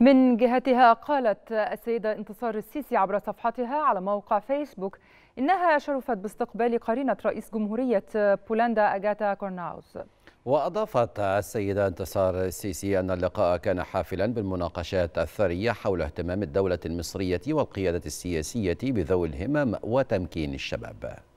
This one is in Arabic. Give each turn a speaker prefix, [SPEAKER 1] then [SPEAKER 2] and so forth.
[SPEAKER 1] من جهتها قالت السيدة انتصار السيسي عبر صفحتها على موقع فيسبوك إنها شرفت باستقبال قرينة رئيس جمهورية بولندا أجاتا كورناوس
[SPEAKER 2] وأضافت السيدة انتصار السيسي أن اللقاء كان حافلا بالمناقشات الثرية حول اهتمام الدولة المصرية والقيادة السياسية بذوي الهمم وتمكين الشباب